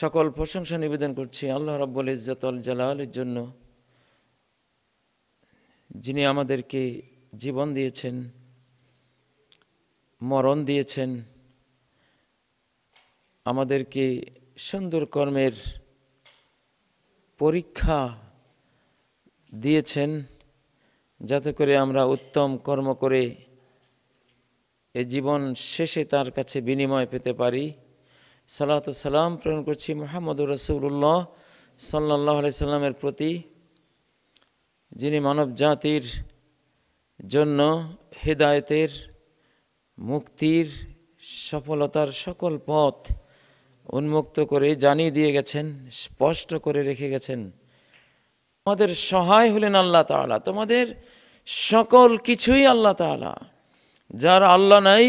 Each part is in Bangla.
সকল প্রশংসা নিবেদন করছি আল্লাহ রাব্বুল আল জালালের জন্য যিনি আমাদেরকে জীবন দিয়েছেন মরণ দিয়েছেন আমাদেরকে সুন্দর কর্মের পরীক্ষা দিয়েছেন যাতে করে আমরা উত্তম কর্ম করে এ জীবন শেষে তার কাছে বিনিময় পেতে পারি সালাত সালাম প্রেরণ করছি মোহাম্মদ রসুল্লাহ সাল্লাহ সাল্লামের প্রতি যিনি মানব জাতির জন্য হেদায়তের মুক্তির সফলতার সকল পথ উন্মুক্ত করে জানিয়ে দিয়ে গেছেন স্পষ্ট করে রেখে গেছেন তোমাদের সহায় হলেন আল্লাহ তালা তোমাদের সকল কিছুই আল্লাহ তালা যার আল্লাহ নাই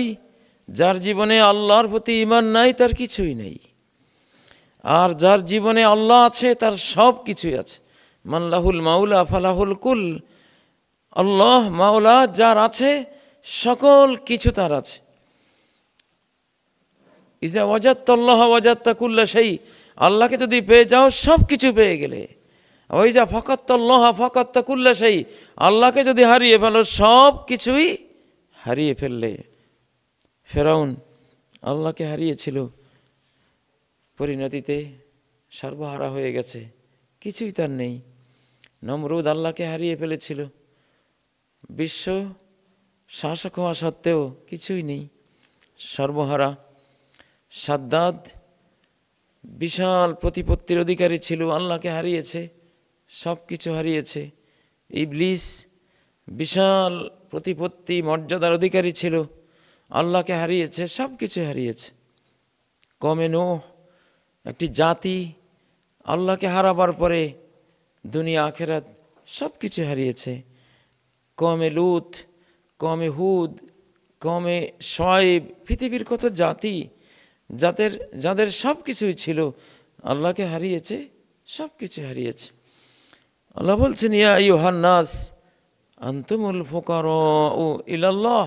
যার জীবনে আল্লাহর প্রতি ইমান নাই তার কিছুই নেই আর যার জীবনে আল্লাহ আছে তার সব কিছুই আছে মাল্লাহুল মাউলা ফালাহুল কুল আল্লাহ মাওলা যার আছে সকল কিছু তার আছে ইজা অজাত্তা কুল্লা সেই আল্লাহকে যদি পেয়ে যাও সব কিছু পেয়ে গেলে ওই যা ফকাত্তা কুল্লা সেই আল্লাহকে যদি হারিয়ে ফেলো সব কিছুই হারিয়ে ফেললে ফেরাউন আল্লাহকে হারিয়েছিল পরিণতিতে সর্বহারা হয়ে গেছে কিছুই তার নেই নমরুদ আল্লাহকে হারিয়ে ফেলেছিল বিশ্ব শাসক হওয়া সত্ত্বেও কিছুই নেই সর্বহারা সাদ্দাদ বিশাল প্রতিপত্তির অধিকারী ছিল আল্লাহকে হারিয়েছে সব কিছু হারিয়েছে ইবলিস বিশাল প্রতিপত্তি মর্যাদার অধিকারী ছিল আল্লাহকে হারিয়েছে সব কিছু হারিয়েছে কমে নো একটি জাতি আল্লাহকে হারাবার পরে দুনিয়া আখেরাত সব কিছু হারিয়েছে কমে লুত কমে হুদ কমে সয়েব পৃথিবীর কত জাতি যাদের যাদের সব কিছুই ছিল আল্লাহকে হারিয়েছে সব কিছু হারিয়েছে আল্লাহ বলছেন ইয়া ইউহান্নাস আন্তমুল ফোকার ও ইল্লাহ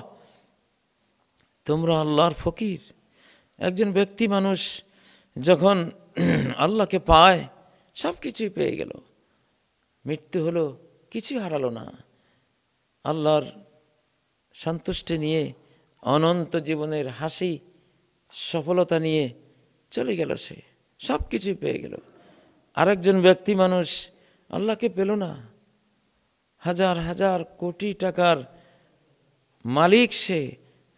তোমরা আল্লাহর ফকির একজন ব্যক্তি মানুষ যখন আল্লাহকে পায় সব কিছুই পেয়ে গেল মৃত্যু হলো কিছু হারালো না আল্লাহর সন্তুষ্টি নিয়ে অনন্ত জীবনের হাসি সফলতা নিয়ে চলে গেল সে সব কিছুই পেয়ে গেল আরেকজন ব্যক্তি মানুষ আল্লাহকে পেল না হাজার হাজার কোটি টাকার মালিক সে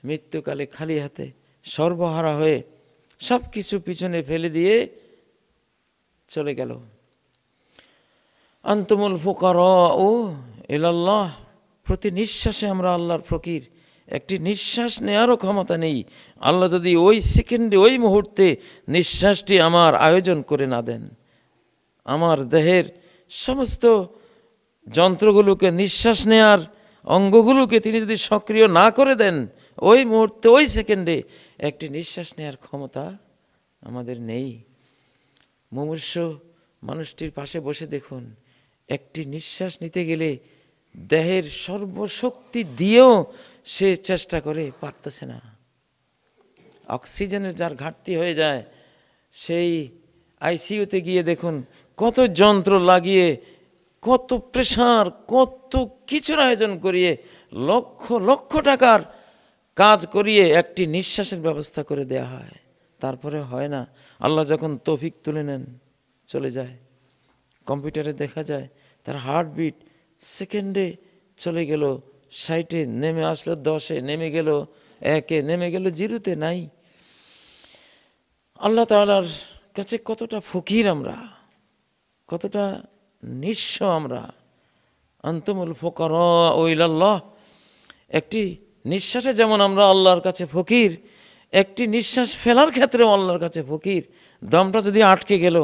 মৃত্যুকালে খালি হাতে সর্বহারা হয়ে সব কিছু পিছনে ফেলে দিয়ে চলে গেল আন্তমুল ফোকার ও এলাল্লাহ প্রতি নিঃশ্বাসে আমরা আল্লাহর ফকির একটি নিঃশ্বাস নেওয়ারও ক্ষমতা নেই আল্লাহ যদি ওই সেকেন্ডে ওই মুহূর্তে নিঃশ্বাসটি আমার আয়োজন করে না দেন আমার দেহের সমস্ত যন্ত্রগুলোকে নিঃশ্বাস নেয়ার অঙ্গগুলোকে তিনি যদি সক্রিয় না করে দেন ওই মুহূর্তে ওই সেকেন্ডে একটি নিঃশ্বাস নেয়ার ক্ষমতা আমাদের নেই মুমূর্ষ মানুষটির পাশে বসে দেখুন একটি নিঃশ্বাস নিতে গেলে দেহের সর্বশক্তি দিয়েও সে চেষ্টা করে পারতেছে না অক্সিজেনের যার ঘাটতি হয়ে যায় সেই আইসিইউতে গিয়ে দেখুন কত যন্ত্র লাগিয়ে কত প্রেশার কত কিছুর আয়োজন করিয়ে লক্ষ লক্ষ টাকার কাজ করিয়ে একটি নিঃশ্বাসের ব্যবস্থা করে দেয়া হয় তারপরে হয় না আল্লাহ যখন তফিক তুলে নেন চলে যায় কম্পিউটারে দেখা যায় তার হার্টবিট সেকেন্ডে চলে গেল ষাটে নেমে আসলো দশে নেমে গেল একে নেমে গেল জিরোতে নাই আল্লাহ তালার কাছে কতটা ফকির আমরা কতটা নিঃস্ব আমরা আন্তমুল ফোকর ওইল্লাহ একটি নিঃশ্বাসে যেমন আমরা আল্লাহর কাছে ফকির একটি নিঃশ্বাস ফেলার ক্ষেত্রেও আল্লাহর কাছে ফকির দমটা যদি আটকে গেল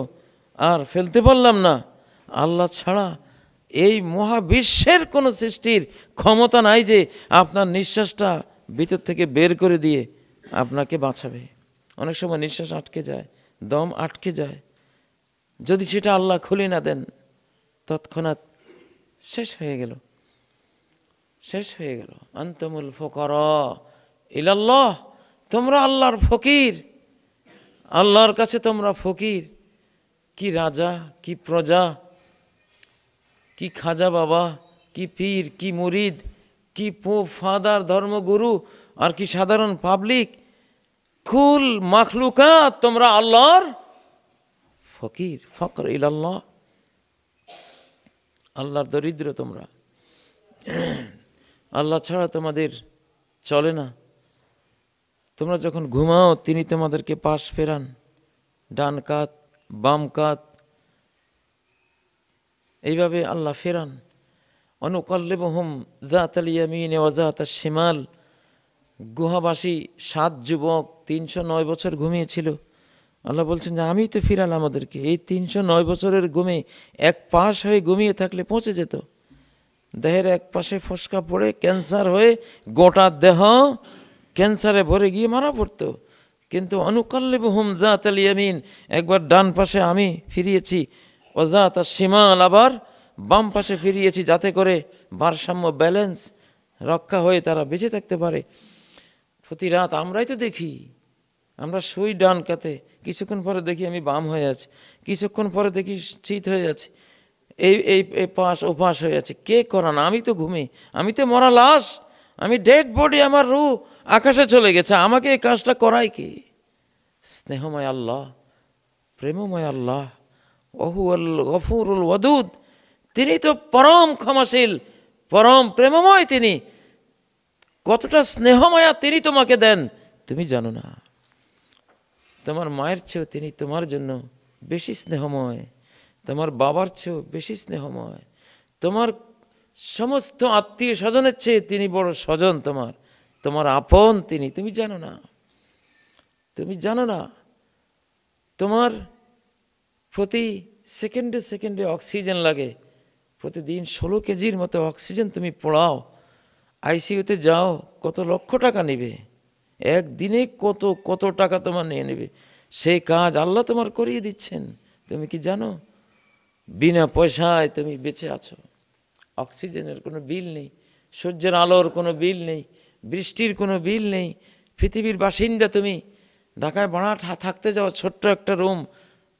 আর ফেলতে পারলাম না আল্লাহ ছাড়া এই মহাবিশ্বের কোনো সৃষ্টির ক্ষমতা নাই যে আপনার নিঃশ্বাসটা ভিতর থেকে বের করে দিয়ে আপনাকে বাঁচাবে অনেক সময় নিঃশ্বাস আটকে যায় দম আটকে যায় যদি সেটা আল্লাহ খুলে না দেন তৎক্ষণাৎ শেষ হয়ে গেল শেষ হয়ে গেল আন্তমুল ফকর ইল্লাহ তোমরা আল্লাহর ফকির আল্লাহর কাছে তোমরা ফকির কি রাজা কি প্রজা কি খাজা বাবা কি পীর কি মুরিদ কি পো ফাদার ধর্মগুরু আর কি সাধারণ পাবলিক খুল মাখলুকা তোমরা আল্লাহর ফকির ফকর ইল্লাহ আল্লাহর দরিদ্র তোমরা আল্লাহ ছাড়া তোমাদের চলে না তোমরা যখন ঘুমাও তিনি তোমাদেরকে পাশ ফেরান ডান কাত বাম কাত এইভাবে আল্লাহ ফেরান জাত জাতালিয়ামিন ওয়াজাত শিমাল গুহাবাসী সাত যুবক তিনশো নয় বছর ঘুমিয়েছিল আল্লাহ বলছেন যে আমি তো ফিরাল আমাদেরকে এই তিনশো নয় বছরের ঘুমে এক পাশ হয়ে ঘুমিয়ে থাকলে পৌঁছে যেত দেহের এক পাশে ফসকা পড়ে ক্যান্সার হয়ে গোটা দেহ ক্যান্সারে ভরে গিয়ে মারা পড়ত কিন্তু অনুকাল্লে বহুম জাত আলিয়ামিন একবার ডান পাশে আমি ফিরিয়েছি ও জাত আর সীমাল আবার বাম পাশে ফিরিয়েছি যাতে করে ভারসাম্য ব্যালেন্স রক্ষা হয়ে তারা বেঁচে থাকতে পারে প্রতি রাত আমরাই তো দেখি আমরা শুই ডান কাতে কিছুক্ষণ পরে দেখি আমি বাম হয়ে আছি কিছুক্ষণ পরে দেখি চিত হয়ে আছে এই এই পাশ অভ্যাস হয়ে আছে কে করান আমি তো ঘুমি আমি তো মরা লাশ আমি ডেড বডি আমার রু আকাশে চলে গেছে আমাকে এই কাজটা করাই কি স্নেহময় আল্লাহ প্রেমময় আল্লাহ অহুয়াল গফুরুল ওদুদ তিনি তো পরম ক্ষমাশীল পরম প্রেমময় তিনি কতটা স্নেহময়া তিনি তোমাকে দেন তুমি জানো না তোমার মায়ের চেয়েও তিনি তোমার জন্য বেশি স্নেহময় তোমার বাবার চেয়েও বেশি স্নেহময় তোমার সমস্ত আত্মীয় স্বজনের চেয়ে তিনি বড় স্বজন তোমার তোমার আপন তিনি তুমি জানো না তুমি জানো না তোমার প্রতি সেকেন্ডে সেকেন্ডে অক্সিজেন লাগে প্রতিদিন ষোলো কেজির মতো অক্সিজেন তুমি পড়াও আইসিউতে যাও কত লক্ষ টাকা নেবে একদিনে কত কত টাকা তোমার নিয়ে নেবে সেই কাজ আল্লাহ তোমার করিয়ে দিচ্ছেন তুমি কি জানো বিনা পয়সায় তুমি বেঁচে আছো অক্সিজেনের কোনো বিল নেই সূর্যের আলোর কোনো বিল নেই বৃষ্টির কোনো বিল নেই পৃথিবীর বাসিন্দা তুমি ঢাকায় ভাড়া থাকতে যাওয়া ছোট্ট একটা রুম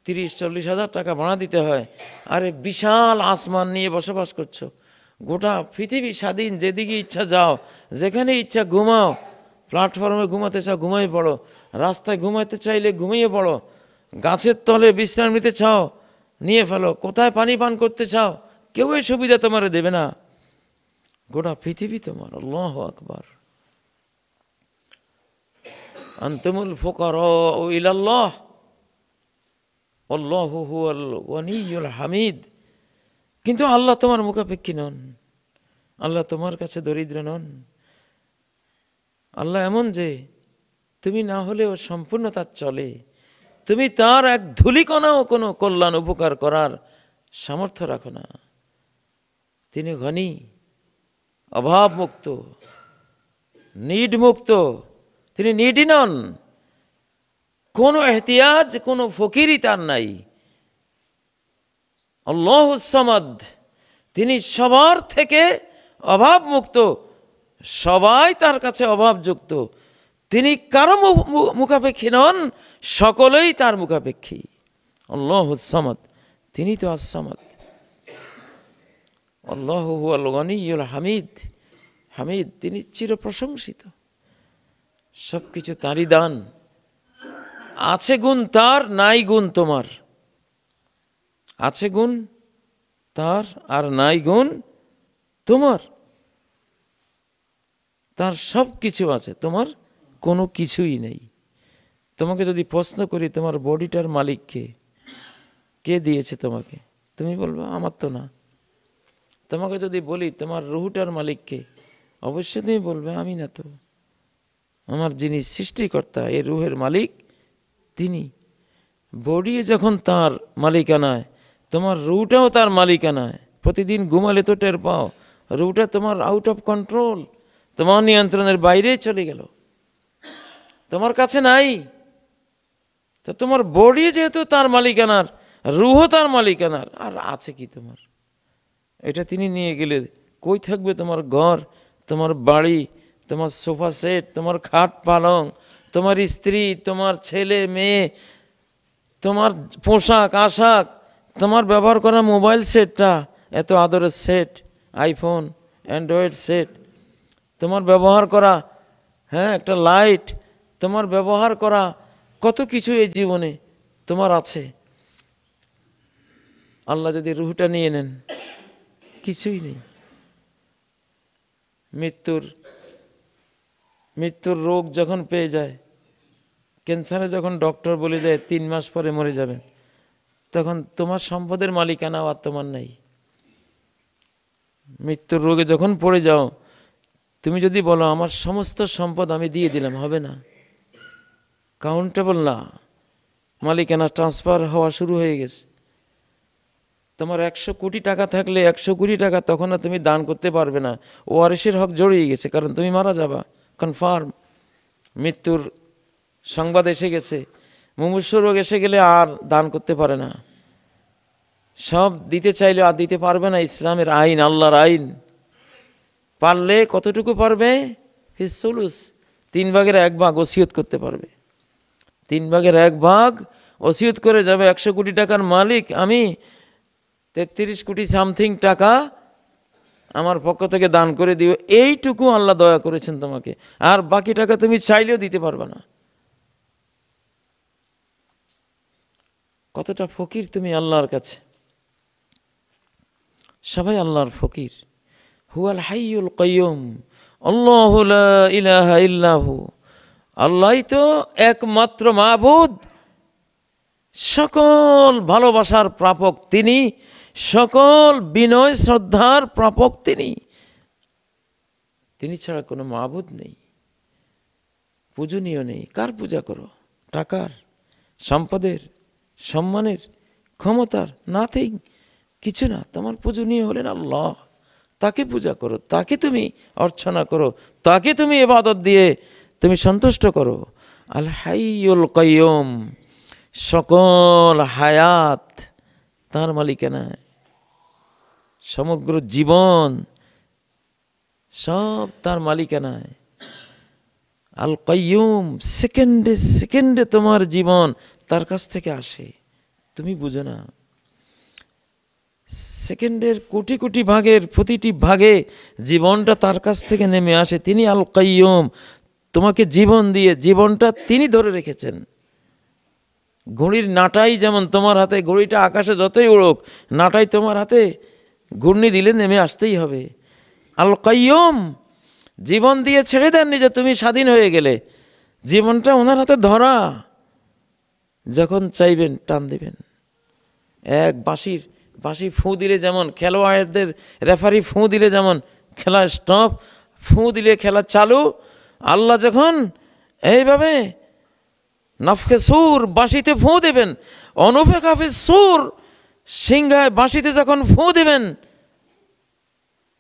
তিরিশ চল্লিশ হাজার টাকা ভাড়া দিতে হয় আরে বিশাল আসমান নিয়ে বসবাস করছো গোটা পৃথিবী স্বাধীন যেদিকে ইচ্ছা যাও যেখানে ইচ্ছা ঘুমাও প্ল্যাটফর্মে ঘুমাতে চাও ঘুমাই পড়ো রাস্তায় ঘুমাতে চাইলে ঘুমিয়ে পড়ো গাছের তলে বিশ্রাম নিতে চাও নিয়ে ফেলো কোথায় পানি পান করতে চাও কেউ এই সুবিধা তোমার দেবে না গোটা পৃথিবী তোমার আল্লাহ আকবার আন্তমুল ফোকার ও হামিদ কিন্তু আল্লাহ তোমার মুখাপেক্ষী নন আল্লাহ তোমার কাছে দরিদ্র নন আল্লাহ এমন যে তুমি না হলেও সম্পূর্ণ তার চলে তুমি তার এক ধুলিকণাও কোনো কল্যাণ উপকার করার সামর্থ্য রাখো না তিনি ঘনী অভাবমুক্ত নিডমুক্ত তিনি নিডি নন কোনো এহতিয়াজ কোনো ফকিরই তার নাই সামাদ তিনি সবার থেকে অভাবমুক্ত সবাই তার কাছে অভাবযুক্ত তিনি কারো মুখাপেক্ষী নন সকলেই তার মুখাপেক্ষী অল্লাহ সমত তিনি তো আসমত আল্লাহ গনিউল হামিদ হামিদ তিনি চিরপ্রশংসিত সব কিছু তাঁরই দান আছে গুণ তার নাই গুণ তোমার আছে গুণ তার আর নাই গুণ তোমার তার সব কিছু আছে তোমার কোনো কিছুই নেই তোমাকে যদি প্রশ্ন করি তোমার বডিটার মালিককে কে দিয়েছে তোমাকে তুমি বলবো আমার তো না তোমাকে যদি বলি তোমার রুহুটার মালিককে অবশ্যই তুমি বলবে আমি না তো আমার যিনি সৃষ্টিকর্তা এই রুহের মালিক তিনি বডি যখন তার মালিকানায় তোমার রুটাও তার মালিকানায় প্রতিদিন ঘুমালে তো টের পাও রুটা তোমার আউট অফ কন্ট্রোল তোমার নিয়ন্ত্রণের বাইরে চলে গেল তোমার কাছে নাই তো তোমার বডি যেহেতু তার মালিকানার রুহ তার মালিকানার আর আছে কি তোমার এটা তিনি নিয়ে গেলে কই থাকবে তোমার ঘর তোমার বাড়ি তোমার সোফা সেট তোমার খাট পালং তোমার স্ত্রী তোমার ছেলে মেয়ে তোমার পোশাক আশাক তোমার ব্যবহার করা মোবাইল সেটটা এত আদরের সেট আইফোন অ্যান্ড্রয়েড সেট তোমার ব্যবহার করা হ্যাঁ একটা লাইট তোমার ব্যবহার করা কত কিছু এই জীবনে তোমার আছে আল্লাহ যদি রুহটা নিয়ে নেন কিছুই নেই মৃত্যুর মৃত্যুর রোগ যখন পেয়ে যায় ক্যান্সারে যখন ডক্টর বলে দেয় তিন মাস পরে মরে যাবেন তখন তোমার সম্পদের মালিকানাও আর তোমার নাই মৃত্যুর রোগে যখন পড়ে যাও তুমি যদি বলো আমার সমস্ত সম্পদ আমি দিয়ে দিলাম হবে না কাউন্টেবল না মালিকানা ট্রান্সফার হওয়া শুরু হয়ে গেছে তোমার একশো কোটি টাকা থাকলে একশো কোটি টাকা তখন আর তুমি দান করতে পারবে না ওয়ারিসের হক জড়িয়ে গেছে কারণ তুমি মারা যাবা কনফার্ম মৃত্যুর সংবাদ এসে গেছে মুমূর্ষ রোগ এসে গেলে আর দান করতে পারে না সব দিতে চাইলে আর দিতে পারবে না ইসলামের আইন আল্লাহর আইন পারলে কতটুকু পারবে হিসুলুস তিন ভাগের এক ভাগ ওসিয়ত করতে পারবে তিন ভাগের এক ভাগ ওসিয়ত করে যাবে একশো কোটি টাকার মালিক আমি তেত্রিশ কোটি সামথিং টাকা আমার পক্ষ থেকে দান করে দিও এইটুকু আল্লাহ দয়া করেছেন তোমাকে আর বাকি টাকা তুমি চাইলেও দিতে পারবে না কতটা ফকির তুমি আল্লাহর কাছে সবাই আল্লাহর ফকির হুয়াল হাইউল কয়ম অল্লাহ ইলাহা ইল্লাহু আল্লাহ তো একমাত্র মাহবুদ সকল ভালোবাসার প্রাপক তিনি সকল বিনয় শ্রদ্ধার প্রাপক তিনি তিনি ছাড়া কোনো মাহবুদ নেই পূজনীয় নেই কার পূজা করো টাকার সম্পদের সম্মানের ক্ষমতার নাথিং কিছু না তোমার পূজনীয় হলেন আল্লাহ তাকে পূজা করো তাকে তুমি অর্চনা করো তাকে তুমি এবাদত দিয়ে তুমি সন্তুষ্ট করো আল হাইউল কয়ম সকল হায়াত তার মালিকানায় সমগ্র জীবন সব তার মালিকানায় আল কয়ুম সেকেন্ডে সেকেন্ডে তোমার জীবন তার কাছ থেকে আসে তুমি বুঝো না সেকেন্ডের কোটি কোটি ভাগের প্রতিটি ভাগে জীবনটা তার কাছ থেকে নেমে আসে তিনি আল কাইয়ম তোমাকে জীবন দিয়ে জীবনটা তিনি ধরে রেখেছেন ঘুড়ির নাটাই যেমন তোমার হাতে ঘুড়িটা আকাশে যতই উড়ক নাটাই তোমার হাতে ঘূর্ণি দিলে নেমে আসতেই হবে আল কাইয়ম জীবন দিয়ে ছেড়ে দেননি যে তুমি স্বাধীন হয়ে গেলে জীবনটা ওনার হাতে ধরা যখন চাইবেন টান দেবেন এক বাঁশির বাঁশি ফুঁ দিলে যেমন খেলোয়াড়দের রেফারি ফুঁ দিলে যেমন খেলা স্টপ ফুঁ দিলে খেলা চালু আল্লাহ যখন এইভাবে নাফকে সুর বাঁশিতে ফু দেবেন অনুফে কাফে সুর সিংহায় বাঁশিতে যখন ফু দেবেন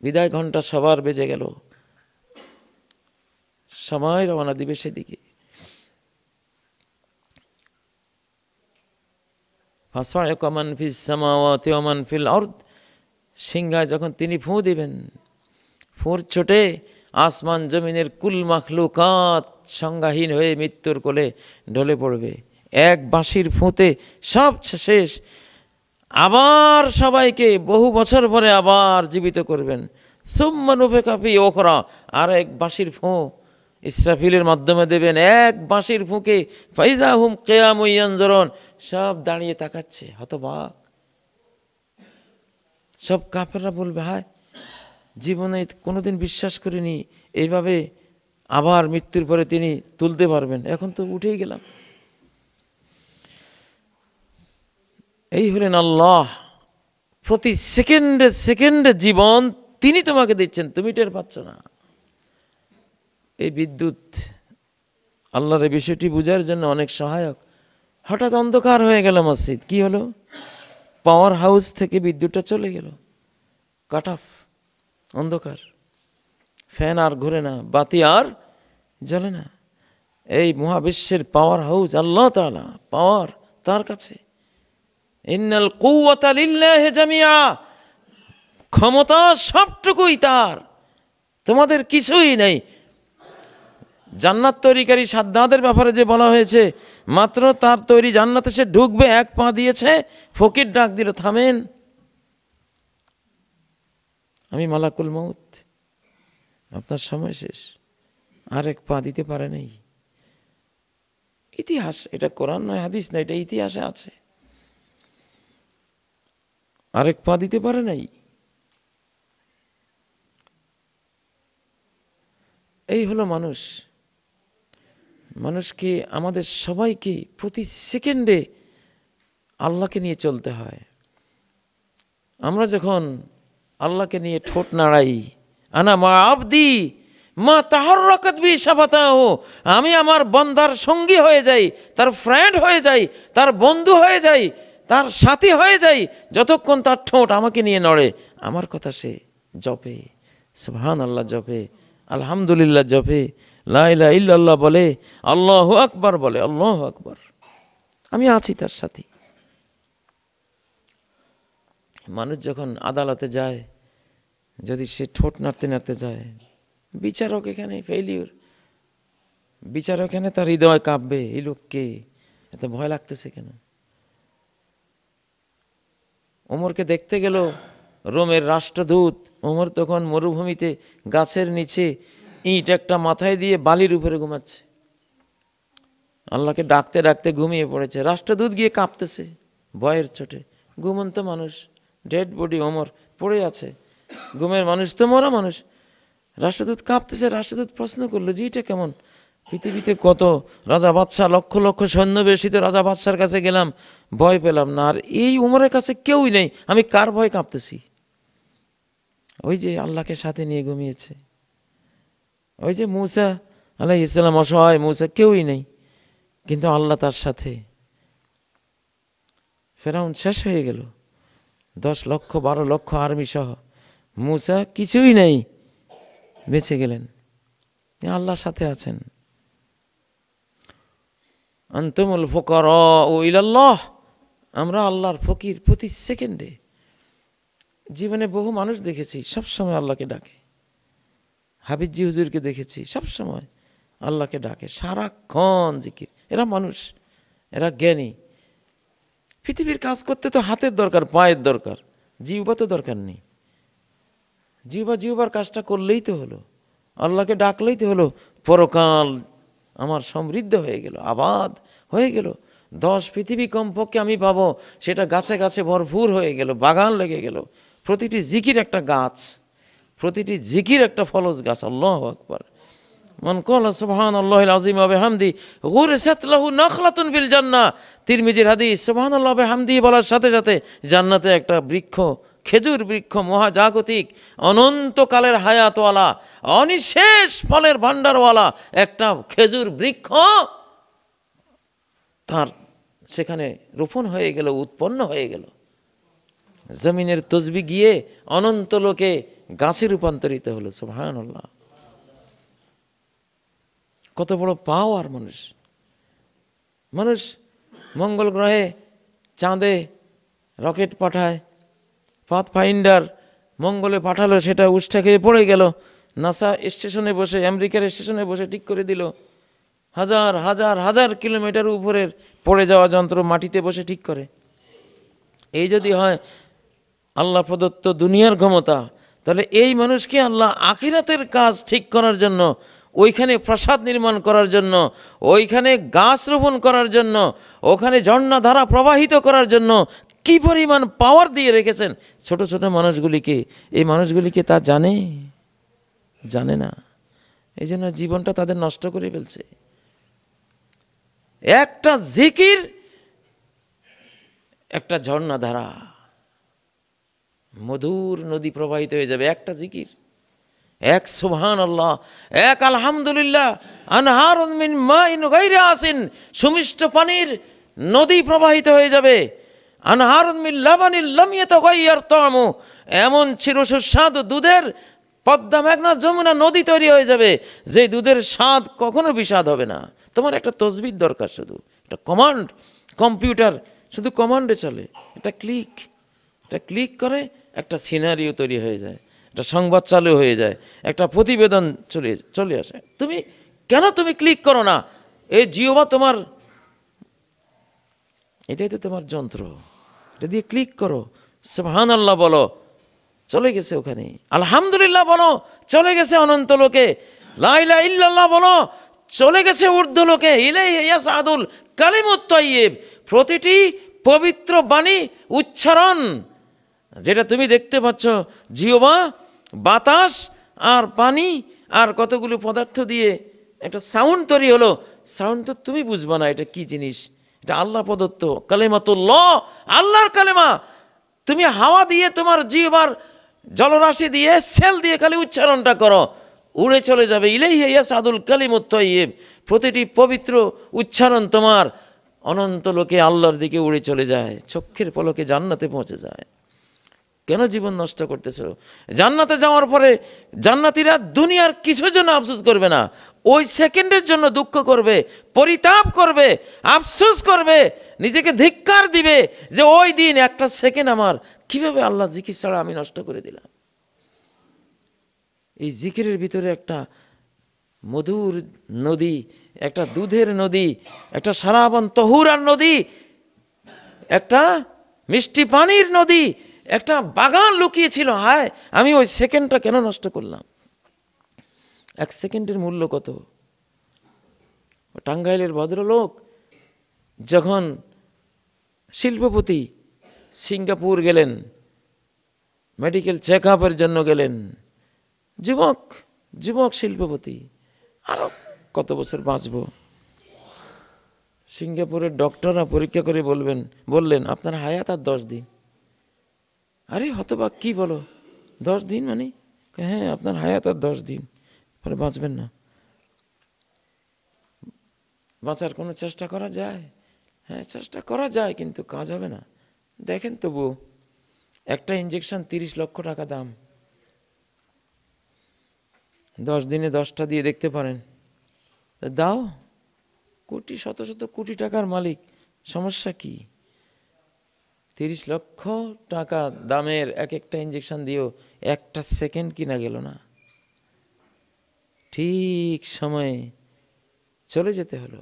বিদায় ঘন্টা সবার বেজে গেল সময় রওনা দিবে সেদিকে ফিল সিংহায় যখন তিনি ফু দিবেন ফুঁর ছোটে আসমান জমিনের কুল মাখলুকাত সংজ্ঞাহীন হয়ে মৃত্যুর কোলে ঢলে পড়বে এক বাঁশির ফুঁতে সব শেষ আবার সবাইকে বহু বছর পরে আবার জীবিত করবেন সুম্মানুপে কাপি ওখরা আর এক বাঁশির ফোঁ ইসরাফিলের মাধ্যমে দেবেন এক বাঁশির ফুঁকে ফাইজা হুম কেয়াময়ঞ্জরন সব দাঁড়িয়ে তাকাচ্ছে হতবাক সব কাপেররা বলবে হায় জীবনে কোনোদিন বিশ্বাস করিনি এইভাবে আবার মৃত্যুর পরে তিনি তুলতে পারবেন এখন তো উঠেই গেলাম এই হলেন আল্লাহ প্রতি সেকেন্ডে সেকেন্ডে জীবন তিনি তোমাকে দিচ্ছেন তুমি টের পাচ্ছ না এই বিদ্যুৎ আল্লাহর এই বিষয়টি বোঝার জন্য অনেক সহায়ক হঠাৎ অন্ধকার হয়ে গেল মসজিদ কি হলো পাওয়ার হাউস থেকে বিদ্যুৎটা চলে গেল কাট অফ অন্ধকার ফ্যান আর ঘুরে না বাতি আর জ্বলে না এই মহাবিশ্বের পাওয়ার হাউজ আল্লাহ তালা পাওয়ার তার কাছে ইন্নাল কুয়াতালিল্লাহে জামিয়া ক্ষমতা সবটুকুই তার তোমাদের কিছুই নেই জান্নাত তৈরিকারী সাদ্দাদের ব্যাপারে যে বলা হয়েছে মাত্র তার তৈরি জান্নাতে সে ঢুকবে এক পা দিয়েছে ফকির ডাক দিল থামেন আমি মালাকুল মৌত আপনার সময় শেষ আর এক পা দিতে পারে নাই ইতিহাস এটা কোরআন নয় হাদিস না এটা ইতিহাসে আছে আরেক পা দিতে পারে নাই এই হলো মানুষ মানুষকে আমাদের সবাইকে প্রতি সেকেন্ডে আল্লাহকে নিয়ে চলতে হয় আমরা যখন আল্লাহকে নিয়ে ঠোঁট নাড়াই আনা মা আবদি মা তাহার রকত বি সাবাতাহ আমি আমার বন্দার সঙ্গী হয়ে যাই তার ফ্রেন্ড হয়ে যাই তার বন্ধু হয়ে যাই তার সাথী হয়ে যাই যতক্ষণ তার ঠোঁট আমাকে নিয়ে নড়ে আমার কথা সে জপে সুহান আল্লাহ জপে আলহামদুলিল্লাহ জপে লাইলা ইল্লাল্লাহ বলে আল্লাহ আকবার বলে আল্লাহ আকবার আমি আছি তার সাথী মানুষ যখন আদালতে যায় যদি সে ঠোঁট নাড়তে নাড়তে যায় বিচারক এখানে ফেলিওর বিচারক এখানে তার হৃদয় কাঁপবে এই লোককে এত ভয় লাগতেছে কেন ওমরকে দেখতে গেল রোমের রাষ্ট্রদূত ওমর তখন মরুভূমিতে গাছের নিচে ইট একটা মাথায় দিয়ে বালির উপরে ঘুমাচ্ছে আল্লাহকে ডাকতে ডাকতে ঘুমিয়ে পড়েছে রাষ্ট্রদূত গিয়ে কাঁপতেছে ভয়ের চোটে ঘুমন্ত মানুষ ডেড বডি অমর পড়ে আছে ঘুমের মানুষ তো মরা মানুষ রাষ্ট্রদূত কাঁপতেছে রাষ্ট্রদূত প্রশ্ন করলো যে এটা কেমন পৃথিবীতে কত রাজা বাদশাহ লক্ষ লক্ষ সৈন্য তো রাজা বাদশার কাছে গেলাম ভয় পেলাম না আর এই উমরের কাছে কেউই নেই আমি কার ভয় কাঁপতেছি ওই যে আল্লাহকে সাথে নিয়ে ঘুমিয়েছে ওই যে মৌসা আল্লাহ ইসলাম অসহায় মৌসা কেউই নেই কিন্তু আল্লাহ তার সাথে ফেরাউন শেষ হয়ে গেল দশ লক্ষ বারো লক্ষ আর্মি সহ মুসা কিছুই নেই বেঁচে গেলেন আল্লাহর সাথে আছেন আন্তমুল ফকর ও ইল্লাহ আমরা আল্লাহর ফকির প্রতি সেকেন্ডে জীবনে বহু মানুষ দেখেছি সব সময় আল্লাহকে ডাকে হাবিজি হুজুরকে দেখেছি সব সময় আল্লাহকে ডাকে সারাক্ষণ জিকির এরা মানুষ এরা জ্ঞানী পৃথিবীর কাজ করতে তো হাতের দরকার পায়ের দরকার জিউবা তো দরকার নেই জিহ্বা জিহ্বার কাজটা করলেই তো হলো আল্লাহকে ডাকলেই তো হলো পরকাল আমার সমৃদ্ধ হয়ে গেল আবাদ হয়ে গেল দশ পৃথিবী কমপক্ষে আমি পাবো সেটা গাছে গাছে ভরপুর হয়ে গেল বাগান লেগে গেল প্রতিটি জিকির একটা গাছ প্রতিটি জিকির একটা ফলজ গাছ আল্লাহ আকবার মন কলা সুবহান আল্লাহ আজিম আবে হামদি গুরে সেতলাহু নখলাতুন বিল জান্না তিরমিজির হাদি সুবহান আল্লাহ হামদি বলার সাথে সাথে জান্নাতে একটা বৃক্ষ খেজুর বৃক্ষ মহাজাগতিক অনন্তকালের হায়াতওয়ালা অনিশেষ ফলের ভাণ্ডারওয়ালা একটা খেজুর বৃক্ষ তার সেখানে রোপণ হয়ে গেল উৎপন্ন হয়ে গেল জমিনের তসবি গিয়ে অনন্ত লোকে গাছে রূপান্তরিত হলো সুবহান কত বড় পাওয়ার মানুষ মানুষ মঙ্গল গ্রহে চাঁদে রকেট পাঠায় পাথ ফাইন্ডার মঙ্গলে পাঠালো সেটা উষ্ঠা খেয়ে পড়ে গেল নাসা স্টেশনে বসে আমেরিকার স্টেশনে বসে ঠিক করে দিল হাজার হাজার হাজার কিলোমিটার উপরের পড়ে যাওয়া যন্ত্র মাটিতে বসে ঠিক করে এই যদি হয় আল্লাহ প্রদত্ত দুনিয়ার ক্ষমতা তাহলে এই মানুষকে আল্লাহ আখিরাতের কাজ ঠিক করার জন্য ওইখানে প্রসাদ নির্মাণ করার জন্য ওইখানে গাছ রোপণ করার জন্য ওখানে ঝর্ণাধারা প্রবাহিত করার জন্য কি পরিমাণ পাওয়ার দিয়ে রেখেছেন ছোট ছোট মানুষগুলিকে এই মানুষগুলিকে তা জানে জানে না এই জন্য জীবনটা তাদের নষ্ট করে ফেলছে একটা জিকির একটা ঝর্ণাধারা মধুর নদী প্রবাহিত হয়ে যাবে একটা জিকির এক সুবহান আল্লাহ এক আলহামদুলিল্লাহ আনহার মিন মাইন ইন আসিন সুমিষ্ট পানির নদী প্রবাহিত হয়ে যাবে আনহার মিন লাবানিল লামিয়ে তো গৈয়ার তমু এমন চির সুস্বাদু দুধের পদ্মা মেঘনা যমুনা নদী তৈরি হয়ে যাবে যে দুধের স্বাদ কখনো বিষাদ হবে না তোমার একটা তসবির দরকার শুধু একটা কমান্ড কম্পিউটার শুধু কমান্ডে চলে এটা ক্লিক এটা ক্লিক করে একটা সিনারিও তৈরি হয়ে যায় একটা সংবাদ চালু হয়ে যায় একটা প্রতিবেদন চলে চলে আসে তুমি কেন তুমি ক্লিক করো না এই জিওবা তোমার এটাই তো তোমার যন্ত্র এটা দিয়ে ক্লিক করো সুবহান আল্লাহ বলো চলে গেছে ওখানে আলহামদুলিল্লাহ বলো চলে গেছে অনন্ত লোকে লাইলা ইল্লাল্লাহ বলো চলে গেছে ঊর্ধ্ব লোকে ইলাই ইয়াস আদুল কালিম তৈব প্রতিটি পবিত্র বাণী উচ্চারণ যেটা তুমি দেখতে পাচ্ছ জিওবা বাতাস আর পানি আর কতগুলো পদার্থ দিয়ে একটা সাউন্ড তৈরি হলো সাউন্ড তো তুমি বুঝবে না এটা কি জিনিস এটা আল্লাহ প্রদত্ত কালেমা তো ল আল্লাহর কালেমা তুমি হাওয়া দিয়ে তোমার জীব আর জলরাশি দিয়ে সেল দিয়ে খালি উচ্চারণটা করো উড়ে চলে যাবে ইলেই হেয়া সাদুল কালিমুত্তয়েব প্রতিটি পবিত্র উচ্চারণ তোমার অনন্ত লোকে আল্লাহর দিকে উড়ে চলে যায় চক্ষের পলকে জান্নাতে পৌঁছে যায় কেন জীবন নষ্ট করতেছ জান্নাতে যাওয়ার পরে জান্নাতিরা দুনিয়ার কিছুর জন্য আফসোস করবে না ওই সেকেন্ডের জন্য দুঃখ করবে পরিতাপ করবে আফসোস করবে নিজেকে ধিক্কার দিবে যে ওই দিন একটা সেকেন্ড আমার কিভাবে আল্লাহ জিকির ছাড়া আমি নষ্ট করে দিলাম এই জিকিরের ভিতরে একটা মধুর নদী একটা দুধের নদী একটা সারাবন তহুরার নদী একটা মিষ্টি পানির নদী একটা বাগান লুকিয়েছিল হায় আমি ওই সেকেন্ডটা কেন নষ্ট করলাম এক সেকেন্ডের মূল্য কত টাঙ্গাইলের ভদ্রলোক যখন শিল্পপতি সিঙ্গাপুর গেলেন মেডিকেল চেক আপের জন্য গেলেন যুবক যুবক শিল্পপতি আরও কত বছর বাঁচব সিঙ্গাপুরের ডক্টররা পরীক্ষা করে বলবেন বললেন আপনার হায়াত আর দশ দিন আরে হতবাক কি বলো দশ দিন মানে হ্যাঁ আপনার হায়াত আর দশ দিন পরে বাঁচবেন না বাঁচার কোনো চেষ্টা করা যায় হ্যাঁ চেষ্টা করা যায় কিন্তু কাজ হবে না দেখেন তবু একটা ইঞ্জেকশন তিরিশ লক্ষ টাকা দাম দশ দিনে দশটা দিয়ে দেখতে পারেন তা দাও কোটি শত শত কোটি টাকার মালিক সমস্যা কী তিরিশ লক্ষ টাকা দামের এক একটা ইঞ্জেকশন দিয়েও একটা সেকেন্ড কিনা গেল না ঠিক সময়ে চলে যেতে হলো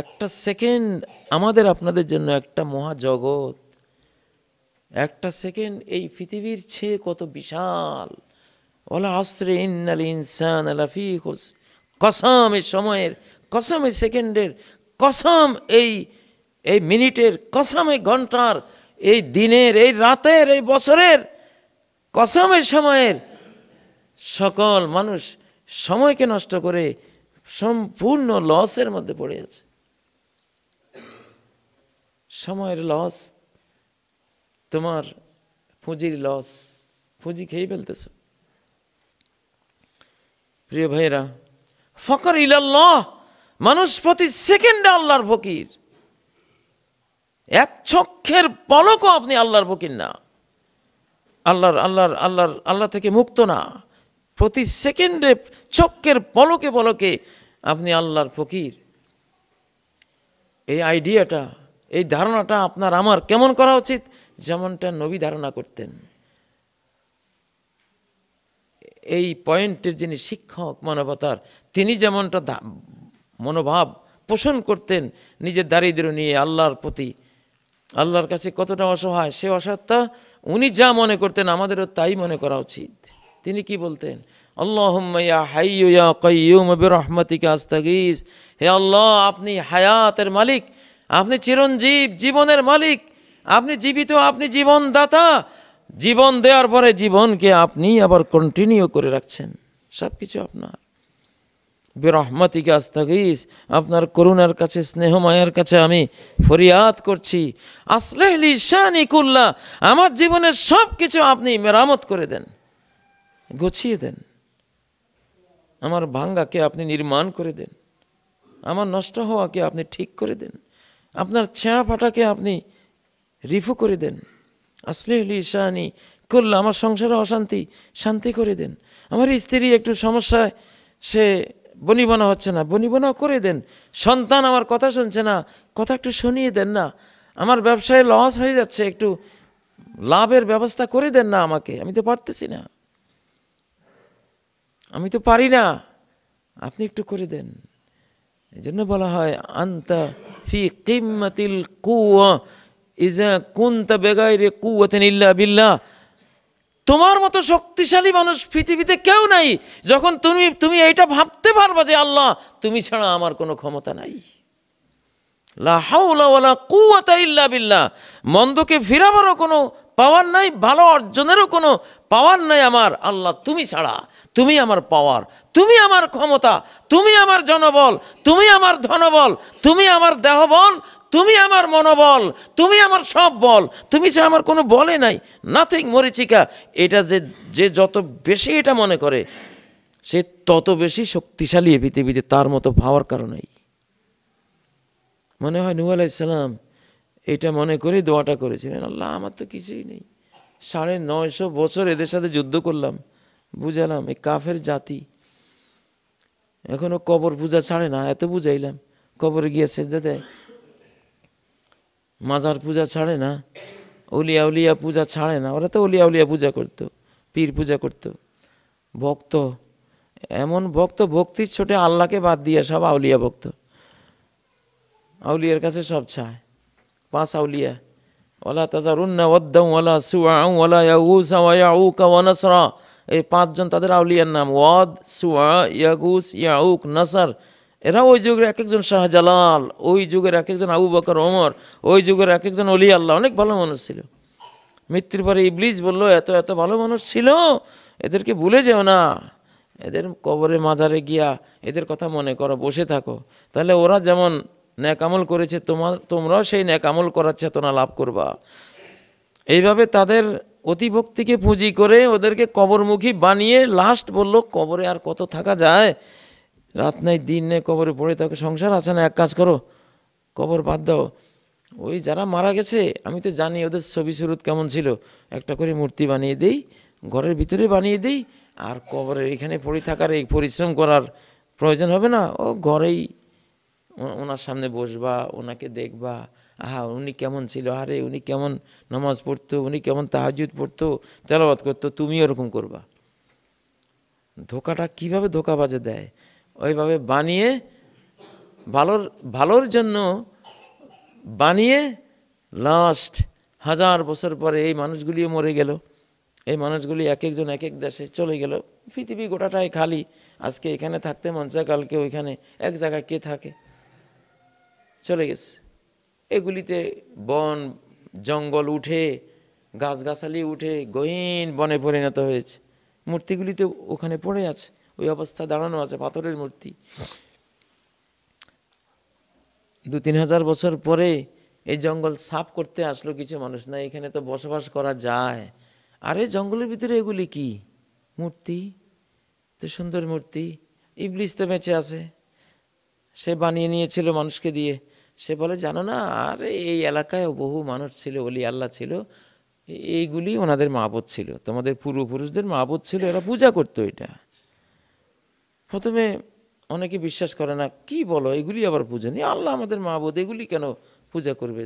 একটা সেকেন্ড আমাদের আপনাদের জন্য একটা মহাজগৎ একটা সেকেন্ড এই পৃথিবীর চেয়ে কত বিশাল ওলা আশ্রে ইন্নাল ইনসান কসম এ সময়ের কসম এ সেকেন্ডের কসম এই এই মিনিটের কসমে ঘন্টার এই দিনের এই রাতের এই বছরের কসমের সময়ের সকল মানুষ সময়কে নষ্ট করে সম্পূর্ণ লসের মধ্যে পড়ে আছে সময়ের লস তোমার পুঁজির লস পুঁজি খেয়ে ফেলতেছ প্রিয় ভাইরা ফকর ইল্লাহ মানুষ প্রতি সেকেন্ডে আল্লাহর ফকির এক চক্ষের পলকও আপনি আল্লাহর ফকির না আল্লাহর আল্লাহর আল্লাহর আল্লাহ থেকে মুক্ত না প্রতি সেকেন্ডে চক্ষের পলকে পলকে আপনি আল্লাহর ফকির এই আইডিয়াটা এই ধারণাটা আপনার আমার কেমন করা উচিত যেমনটা নবী ধারণা করতেন এই পয়েন্টের যিনি শিক্ষক মানবতার তিনি যেমনটা মনোভাব পোষণ করতেন নিজের দারিদ্র নিয়ে আল্লাহর প্রতি আল্লাহর কাছে কতটা অসহায় সে অসহায়তা উনি যা মনে করতেন আমাদেরও তাই মনে করা উচিত তিনি কি বলতেন আল্লাহম্মাইয়া হাইয়ু ইয়া কয়ুম রহমাতিকা আস্তাগিস হে আল্লাহ আপনি হায়াতের মালিক আপনি চিরঞ্জীব জীবনের মালিক আপনি জীবিত আপনি জীবনদাতা জীবন দেওয়ার পরে জীবনকে আপনি আবার কন্টিনিউ করে রাখছেন সব কিছু আপনার বেরহমতিকে আস্তাগিস আপনার করুণার কাছে স্নেহ মায়ের কাছে আমি ফরিয়াদ করছি আসলেহলি শানি কুল্লা আমার জীবনের সব কিছু আপনি মেরামত করে দেন গুছিয়ে দেন আমার ভাঙ্গাকে আপনি নির্মাণ করে দেন আমার নষ্ট হওয়াকে আপনি ঠিক করে দেন আপনার ছেঁড়া ফাটাকে আপনি রিফু করে দেন আসলেহলি শানি কুল্লা আমার সংসারে অশান্তি শান্তি করে দেন আমার স্ত্রী একটু সমস্যায় সে বনিবনা হচ্ছে না বনিবনা করে দেন সন্তান আমার কথা শুনছে না কথা একটু শুনিয়ে দেন না আমার ব্যবসায় লস হয়ে যাচ্ছে একটু লাভের ব্যবস্থা করে দেন না আমাকে আমি তো পারতেছি না আমি তো পারি না আপনি একটু করে দেন এই জন্য বলা হয় আন্তা ফি কিম্মাতিল কুয়া ইজা কুন্তা বেগাইরে কুয়াতেন ইল্লা বিল্লা তোমার মতো শক্তিশালী মানুষ পৃথিবীতে কেউ নাই যখন তুমি তুমি এইটা ভাবতে পারবা যে আল্লাহ তুমি ছাড়া আমার কোনো ক্ষমতা নাই ইল্লা মন্দকে ফিরাবারও কোনো পাওয়ার নাই ভালো অর্জনেরও কোনো পাওয়ার নাই আমার আল্লাহ তুমি ছাড়া তুমি আমার পাওয়ার তুমি আমার ক্ষমতা তুমি আমার জনবল তুমি আমার ধনবল তুমি আমার দেহবল তুমি আমার মনোবল তুমি আমার সব বল তুমি যে আমার কোনো বলে নাই নাথিং মরিচিকা এটা যে যে যত বেশি এটা মনে করে সে তত বেশি শক্তিশালী এ পৃথিবীতে তার মতো ভাবার কারণেই মনে হয় নু আলাইসাল্লাম এটা মনে করেই দোয়াটা করেছিলেন আল্লাহ আমার তো কিছুই নেই সাড়ে নয়শো বছর এদের সাথে যুদ্ধ করলাম বুঝালাম এই কাফের জাতি এখনও কবর পূজা ছাড়ে না এত বুঝাইলাম কবরে গিয়ে সেজা দেয় মাজার পূজা ছাড়ে না অলিয়া উলিয়া পূজা ছাড়ে না ওরা তো অলিয়া উলিয়া পূজা করতো পীর পূজা করত ভক্ত এমন ভক্ত ভক্তির ছোটে আল্লাহকে বাদ দিয়ে সব আউলিয়া ভক্ত আউলিয়ার কাছে সব ছায় পাঁচ আউলিয়া ওলা তাজারুন্না ওয়াদ্দাউ ওলা সুয়াউ ওলা ইয়াগুস ওয়া ইয়াউক এই পাঁচজন তাদের আউলিয়ার নাম ওয়াদ সুয়া ইয়াগুস ইয়াউক নাসার এরা ওই যুগের এক একজন শাহজালাল ওই যুগের এক একজন আবু বকর ওমর ওই যুগের এক একজন অলি আল্লাহ অনেক ভালো মানুষ ছিল মৃত্যুর পরে ইবলিজ বলল এত এত ভালো মানুষ ছিল এদেরকে ভুলে যেও না এদের কবরে মাজারে গিয়া এদের কথা মনে করো বসে থাকো তাহলে ওরা যেমন ন্যাকামল করেছে তোমার তোমরাও সেই ন্যাকামল করার চেতনা লাভ করবা এইভাবে তাদের অতিভক্তিকে পুঁজি করে ওদেরকে কবরমুখী বানিয়ে লাস্ট বলল কবরে আর কত থাকা যায় রাত নেই দিন নেই কবরে পড়ে তাকে সংসার আছে না এক কাজ করো কবর বাদ দাও ওই যারা মারা গেছে আমি তো জানি ওদের ছবি সুরত কেমন ছিল একটা করে মূর্তি বানিয়ে দিই ঘরের ভিতরে বানিয়ে দিই আর কবরের এখানে পড়ে থাকার এই পরিশ্রম করার প্রয়োজন হবে না ও ঘরেই ওনার সামনে বসবা ওনাকে দেখবা আহা উনি কেমন ছিল আরে উনি কেমন নামাজ পড়তো উনি কেমন তাহাজুদ পড়তো তেলাবাদ করতো তুমি ওরকম করবা ধোকাটা কিভাবে ধোকাবাজে দেয় ওইভাবে বানিয়ে ভালোর ভালোর জন্য বানিয়ে লাস্ট হাজার বছর পরে এই মানুষগুলিও মরে গেল এই মানুষগুলি এক একজন এক এক দেশে চলে গেল পৃথিবী গোটাটাই খালি আজকে এখানে থাকতে মন চায় কালকে ওইখানে এক জায়গায় কে থাকে চলে গেছে এগুলিতে বন জঙ্গল উঠে গাছগাছালি উঠে গহীন বনে পরিণত হয়েছে মূর্তিগুলি তো ওখানে পড়ে আছে ওই অবস্থায় দাঁড়ানো আছে পাথরের মূর্তি দু তিন হাজার বছর পরে এই জঙ্গল সাফ করতে আসলো কিছু মানুষ না এখানে তো বসবাস করা যায় আরে জঙ্গলের ভিতরে এগুলি কি মূর্তি তো সুন্দর মূর্তি ইবলিস তো বেঁচে আছে সে বানিয়ে নিয়েছিল মানুষকে দিয়ে সে বলে জানো না আর এই এলাকায় বহু মানুষ ছিল অলি আল্লাহ ছিল এইগুলি ওনাদের মাহবুদ ছিল তোমাদের পূর্বপুরুষদের মাহবুদ ছিল এরা পূজা করতো এটা প্রথমে অনেকে বিশ্বাস করে না কি বলো এগুলি আবার পূজা নেই আল্লাহ আমাদের বোধ এগুলি কেন পূজা করবে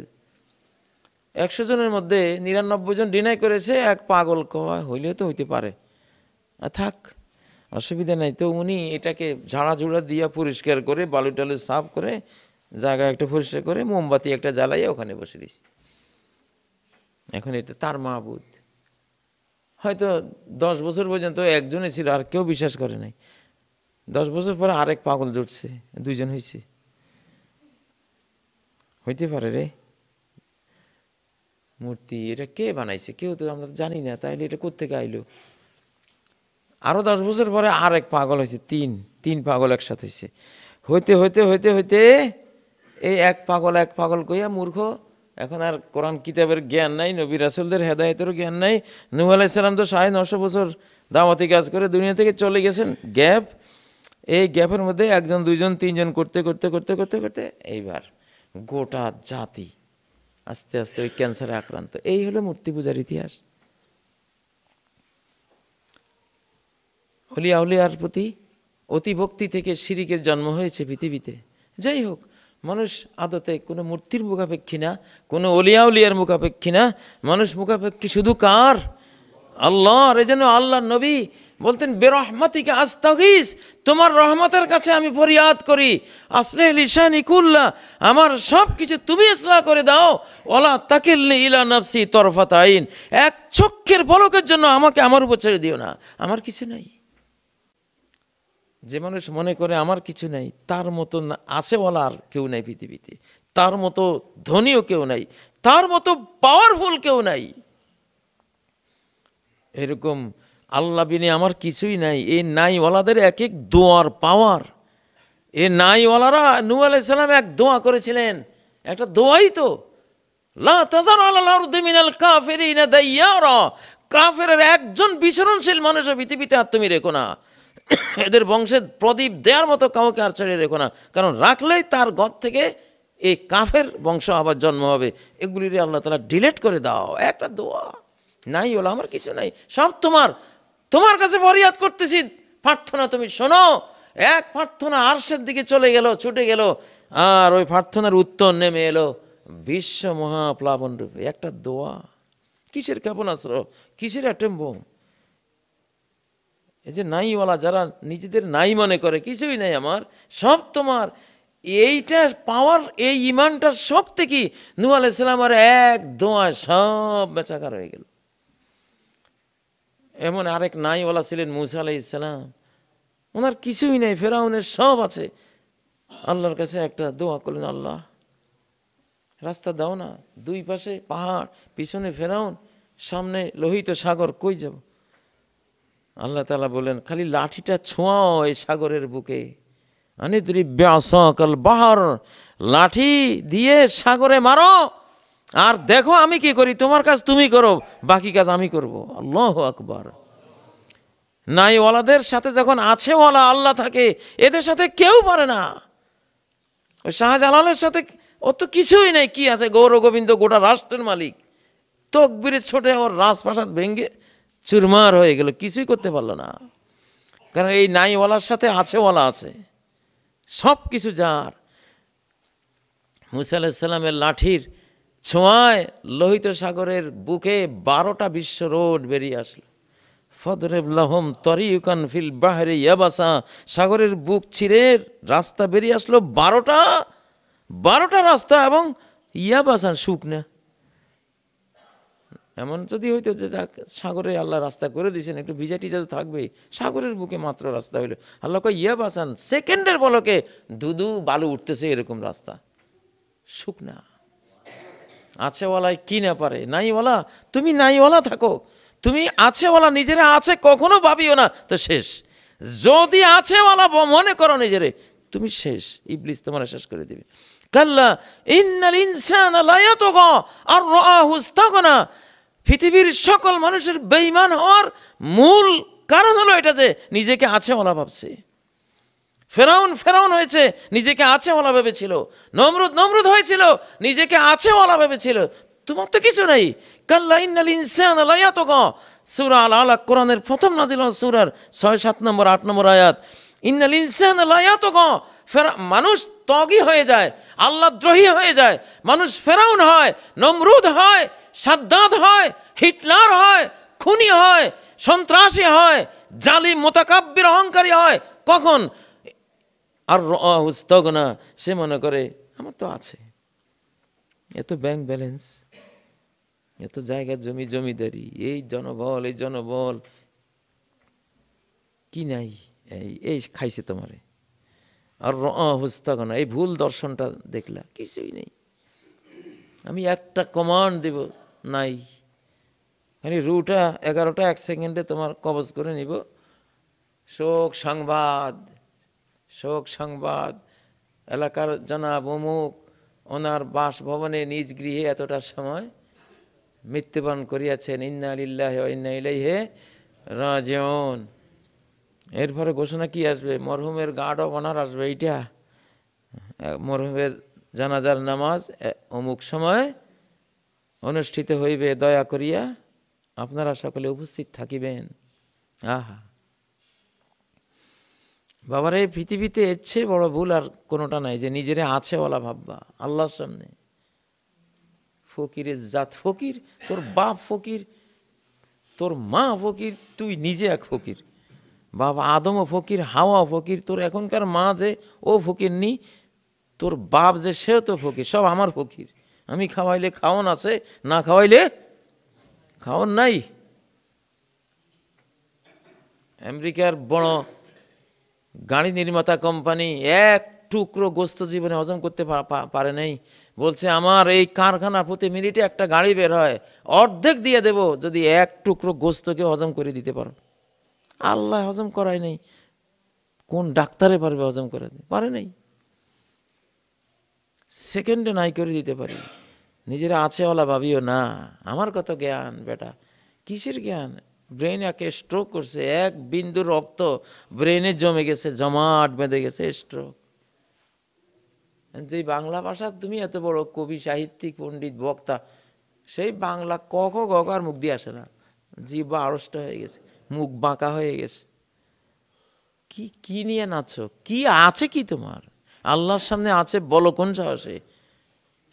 একশো জনের মধ্যে নিরানব্বই জন ডিনাই করেছে এক পাগল কয় হইলেও তো হইতে পারে থাক অসুবিধা নাই তো উনি এটাকে ঝাড়া ঝুড়া দিয়া পরিষ্কার করে বালু টালু সাফ করে জায়গা একটা পরিষ্কার করে মোমবাতি একটা জ্বালাইয়া ওখানে বসে দিয়েছি এখন এটা তার মাহবুদ হয়তো দশ বছর পর্যন্ত একজনে ছিল আর কেউ বিশ্বাস করে নাই দশ বছর পরে আরেক পাগল জুটছে দুইজন হয়েছে হইতে পারে রে মূর্তি এটা কে বানাইছে কেউ তো আমরা জানি না তাইলে এটা কোথেকে আইলো আরও দশ বছর পরে আর এক পাগল হয়েছে তিন তিন পাগল একসাথে হয়েছে হইতে হইতে হইতে হইতে এই এক পাগল এক পাগল কইয়া মূর্খ এখন আর কোরআন কিতাবের জ্ঞান নাই নবী রাসুলদের হেদায়তেরও জ্ঞান নাই নু আলাইসাল্লাম তো সাড়ে নশো বছর দাওয়াতি কাজ করে দুনিয়া থেকে চলে গেছেন গ্যাপ এই গ্যাপের মধ্যে একজন দুইজন তিনজন করতে করতে করতে করতে করতে এইবার গোটা জাতি আস্তে আস্তে ওই ক্যান্সারে আক্রান্ত এই হলো মূর্তি পূজার ইতিহাস অলিয়া আউলিয়ার প্রতি অতিভক্তি থেকে শিরিকের জন্ম হয়েছে পৃথিবীতে যাই হোক মানুষ আদতে কোনো মূর্তির মুখাপেক্ষী না কোনো অলিয়া উলিয়ার মুখাপেক্ষী না মানুষ মুখাপেক্ষী শুধু কার আল্লাহ আল্লাহর এজন্য আল্লাহ নবী বলতেন বেরহমাতিকে আস্তাগিস তোমার রহমতের কাছে আমি ফরিয়াদ করি আসলে লিসানি কুল্লা আমার সব কিছু তুমি ইসলাম করে দাও ওলা তাকিল্লি ইলা নাফসি তরফাত আইন এক চক্ষের বলকের জন্য আমাকে আমার উপর ছেড়ে দিও না আমার কিছু নাই যে মানুষ মনে করে আমার কিছু নাই তার মতো বলা আর কেউ নাই পৃথিবীতে তার মতো ধনীও কেউ নাই তার মতো পাওয়ারফুল কেউ নাই এরকম আল্লাহ বিনে আমার কিছুই নাই এই নাইওয়ালাদের এক এক দোয়ার পাওয়ার এ নাইওয়ালারা নু আলাইসাল্লাম এক দোয়া করেছিলেন একটা দোয়াই তো কাফের একজন বিচরণশীল মানুষের পৃথিবীতে আর তুমি রেখো না এদের বংশের প্রদীপ দেওয়ার মতো কাউকে আর ছেড়ে রেখো না কারণ রাখলেই তার গদ থেকে এই কাফের বংশ আবার জন্ম হবে এগুলিরে আল্লাহ তালা ডিলেট করে দাও একটা দোয়া নাই ওলা আমার কিছু নাই সব তোমার তোমার কাছে ফরিয়াদ করতেছি প্রার্থনা তুমি শোনো এক প্রার্থনা আরশের দিকে চলে গেল ছুটে গেল আর ওই প্রার্থনার উত্তর নেমে এলো বিশ্ব মহাপ্লাবন রূপে একটা দোয়া কিসের ক্ষেপণাস্ত্র কিসের অ্যাটেম বোম এই যে নাইওয়ালা যারা নিজেদের নাই মনে করে কিছুই নাই আমার সব তোমার এইটা পাওয়ার এই ইমানটার শক্তি কি নু আলাইসালাম আর এক দোয়া সব বেচাকার হয়ে গেল এমন আরেক নাইওয়ালা ছিলেন মুসা আলাহ ইসলাম ওনার কিছুই নেই ফেরাউনের সব আছে আল্লাহর কাছে একটা দোয়া করলেন আল্লাহ রাস্তা দাও না দুই পাশে পাহাড় পিছনে ফেরাউন সামনে লোহিত সাগর কই যাব আল্লাহ তালা বলেন খালি লাঠিটা ছোঁয়াও এই সাগরের বুকে আনি তুই কাল বাহার লাঠি দিয়ে সাগরে মারো আর দেখো আমি কি করি তোমার কাজ তুমি করো বাকি কাজ আমি করব আল্লাহ আকবার নাই ওলাদের সাথে যখন আছে ওলা আল্লাহ থাকে এদের সাথে কেউ পারে না ওই শাহজালালের সাথে অত কিছুই নাই কি আছে গৌর গোবিন্দ গোটা রাষ্ট্রের মালিক তকবির ছোটে ওর রাজপ্রাসাদ ভেঙ্গে চুরমার হয়ে গেল কিছুই করতে পারলো না কারণ এই নাইওয়ালার সাথে আছেওয়ালা আছে সব কিছু যার মুসা আলাহিসাল্লামের লাঠির ছোঁয়ায় লোহিত সাগরের বুকে বারোটা বিশ্ব রোড বেরিয়ে আসলো ফদরেবলাহম তরিউকান ফিল বাহারে ইয়াবাসা সাগরের বুক ছিঁড়ে রাস্তা বেরিয়ে আসলো বারোটা বারোটা রাস্তা এবং ইয়াবাসান শুকনে এমন যদি হইতো যে যাক সাগরে আল্লাহ রাস্তা করে দিয়েছেন একটু ভিজা টিজা তো থাকবেই সাগরের বুকে মাত্র রাস্তা হইলো আল্লাহ কয় ইয়াবাসান সেকেন্ডের বলকে দুদু বালু উঠতেছে এরকম রাস্তা শুকনা আছেওয়ালায় কি না পারে নাইওয়ালা তুমি নাইওয়ালা থাকো তুমি আছেওয়ালা নিজেরা আছে কখনো ভাবিও না তো শেষ যদি আছেওয়ালা মনে করো নিজেরে তুমি শেষ ইবলিস তোমার শেষ করে দেবে কাল্লা ইন্নাল ইনসান আর রাহুস্তাগনা পৃথিবীর সকল মানুষের বেইমান হওয়ার মূল কারণ হলো এটা যে নিজেকে আছেওয়ালা ভাবছে ফেরাউন ফেরাউন হয়েছে নিজেকে আছেওয়ালা ভেবেছিল নমরুদ নমরুদ হয়েছিল নিজেকে আছেওয়ালা ভেবেছিল তোমার তো কিছু নাই কাল্লাইনাল ইনসান লাইয়া তো গ সুরা আল আলা কোরআনের প্রথম নাজিল সুরার ছয় সাত নম্বর আট নম্বর আয়াত ইন্নাল লয়া তো গ ফেরা মানুষ তগি হয়ে যায় আল্লাহ দ্রোহী হয়ে যায় মানুষ ফেরাউন হয় নমরুদ হয় সাদ্দাদ হয় হিটলার হয় খুনি হয় সন্ত্রাসী হয় জালি মোতাকাব্যের অহংকারী হয় কখন আর রুস্তগনা সে মনে করে আমার তো আছে এত ব্যাংক ব্যালেন্স এত জায়গা জমি জমিদারি এই জনবল এই জনবল কি নাই এই এই খাইছে তোমারে আর রুস্তগনা এই ভুল দর্শনটা দেখলা কিছুই নেই আমি একটা কমান্ড দেব নাই মানে রুটা এগারোটা এক সেকেন্ডে তোমার কবজ করে নিব শোক সংবাদ শোক সংবাদ এলাকার জনাব অমুক ওনার বাসভবনে নিজ গৃহে এতটা সময় মৃত্যুবরণ করিয়াছেন ইন্না আলিল্লাহ ইন্না ইলাইহে রাজেউন এরপরে ঘোষণা কি আসবে মরহুমের গার্ড অব অনার আসবে এইটা মরহুমের জানাজার নামাজ অমুক সময় অনুষ্ঠিত হইবে দয়া করিয়া আপনারা সকলে উপস্থিত থাকিবেন আহা বাবার এই পৃথিবীতে এর চেয়ে বড় ভুল আর কোনোটা নাই যে নিজেরে আছে বলা ভাববা আল্লাহর সামনে ফকিরের জাত ফকির তোর বাপ ফকির তোর মা ফকির তুই নিজে এক ফকির বাবা আদমও ফকির হাওয়া ফকির তোর এখনকার মা যে ও ফকির নি তোর বাপ যে সেও তো ফকির সব আমার ফকির আমি খাওয়াইলে খাওন আছে না খাওয়াইলে খাওন নাই আমেরিকার বড় গাড়ি নির্মাতা কোম্পানি এক টুকরো গোস্ত জীবনে হজম করতে পারে নাই বলছে আমার এই কারখানা প্রতি মিনিটে একটা গাড়ি বের হয় অর্ধেক দিয়ে দেব যদি এক টুকরো গোস্তকে হজম করে দিতে পারো আল্লাহ হজম করাই নাই কোন ডাক্তারে পারবে হজম করে পারে নাই সেকেন্ডে নাই করে দিতে পারি নিজেরা আছেওয়ালা ভাবিও না আমার কত জ্ঞান বেটা কিসের জ্ঞান ব্রেন একে স্ট্রোক করছে এক বিন্দু রক্ত ব্রেনে জমে গেছে জমাট বেঁধে গেছে স্ট্রোক যে বাংলা ভাষা তুমি এত বড় কবি সাহিত্যিক পণ্ডিত বক্তা সেই বাংলা কখ গকার মুখ দিয়ে আসে না জিবা আড়ষ্ট হয়ে গেছে মুখ বাঁকা হয়ে গেছে কি কি নিয়ে নাচো কি আছে কি তোমার আল্লাহর সামনে আছে বলো কোন সাহসে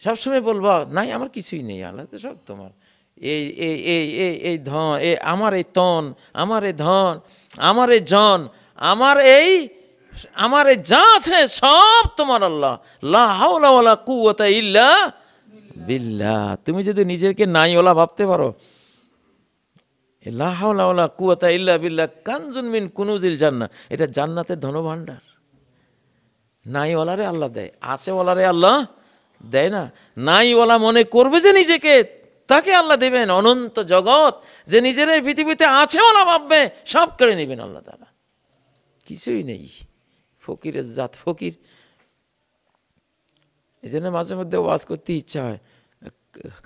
সবসময় বলবা নাই আমার কিছুই নেই আল্লাহ তো সব তোমার এই এই এই এই এই ধন এ আমার এই তন আমার এই ধন আমার এই জন আমার এই আমার এই যা আছে সব তোমার আল্লাহ লাহাউলা কুয়তা ইল্লা বিল্লা তুমি যদি নিজেকে নাই ওলা ভাবতে পারো লাহাউলা কুয়তা ইল্লা বিল্লা কানজুন মিন কুনুজিল জান্না এটা জান্নাতের ধনভাণ্ডার নাই ওলারে আল্লাহ দেয় আছে ওলারে আল্লাহ দেয় না নাই ওলা মনে করবে যে নিজেকে তাকে আল্লাহ দেবেন অনন্ত জগৎ যে নিজের এই পৃথিবীতে আছেও না ভাববে সব কেড়ে নেবেন আল্লাহ তারা কিছুই নেই ফকিরের জাত ফকির এই জন্য মাঝে মধ্যে ওয়াজ করতে ইচ্ছা হয়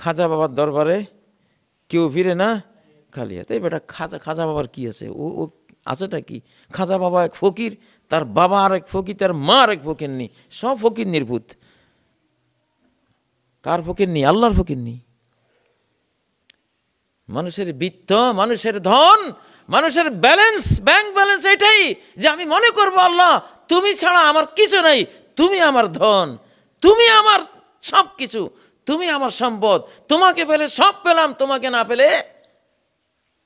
খাজা বাবার দরবারে কেউ ফিরে না খালি হাতে বেটা খাজা খাজা বাবার কি আছে ও ও আছেটা কি খাজা বাবা এক ফকির তার বাবা আর এক ফকির তার মা আর এক ফকির নি সব ফকির নির্ভূত কার ফকির নি আল্লাহর ফকির নি মানুষের বৃত্ত মানুষের ধন মানুষের ব্যালেন্স ব্যাংক ব্যালেন্স এটাই যে আমি মনে করবো আল্লাহ তুমি ছাড়া আমার কিছু নাই তুমি আমার ধন তুমি আমার সব কিছু তুমি আমার সম্পদ তোমাকে পেলে সব পেলাম তোমাকে না পেলে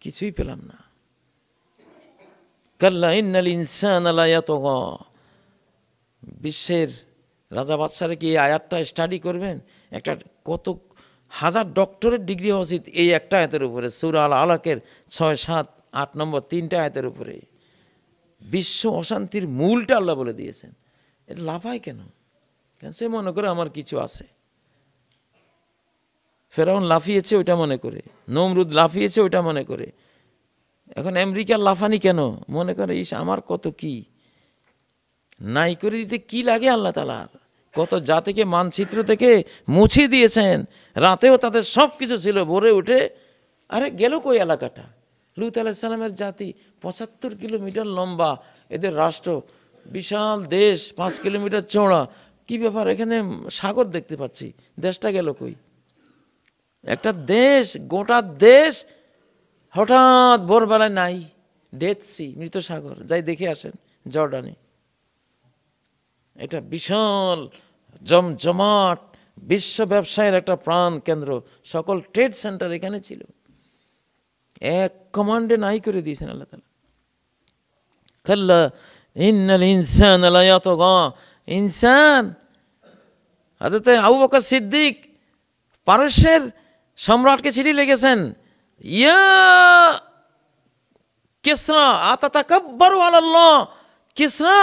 কিছুই পেলাম না কাল্লা ইন্নাল ইনসান বিশ্বের রাজা বাদশারে কি এই আয়াতটা স্টাডি করবেন একটা কত হাজার ডক্টরের ডিগ্রি হওয়া উচিত এই একটা আয়তের উপরে সুর আল আলাকের ছয় সাত আট নম্বর তিনটা আয়তের উপরে বিশ্ব অশান্তির মূলটা আল্লাহ বলে দিয়েছেন এটা লাফায় কেন কেন সে মনে করে আমার কিছু আছে ফেরাউন লাফিয়েছে ওইটা মনে করে নমরুদ লাফিয়েছে ওইটা মনে করে এখন আমেরিকার লাফানি কেন মনে করে ইস আমার কত কি নাই করে দিতে কি লাগে আল্লাহ তালার কত জাতিকে মানচিত্র থেকে মুছে দিয়েছেন রাতেও তাদের সব কিছু ছিল ভোরে উঠে আরে গেল কই এলাকাটা লুত আলাইসালামের জাতি পঁচাত্তর কিলোমিটার লম্বা এদের রাষ্ট্র বিশাল দেশ পাঁচ কিলোমিটার চওড়া কি ব্যাপার এখানে সাগর দেখতে পাচ্ছি দেশটা গেল কই একটা দেশ গোটা দেশ হঠাৎ ভোরবেলায় নাই দেখছি মৃত সাগর যাই দেখে আসেন জর্ডানে এটা বিশাল জমজমাট বিশ্ব ব্যবসায়ের একটা প্রাণ কেন্দ্র সকল ট্রেড সেন্টার এখানে ছিল এক কমান্ডে নাই করে দিয়েছেন আল্লাহ তালা খাল্লা ইন্নাল ইনসান আলায়াত ইনসান হাজরতে আবু বকর সিদ্দিক পারস্যের সম্রাটকে চিঠি লিখেছেন ইয়া কিসরা আতা তাকাব্বারু আলাল্লাহ কিসরা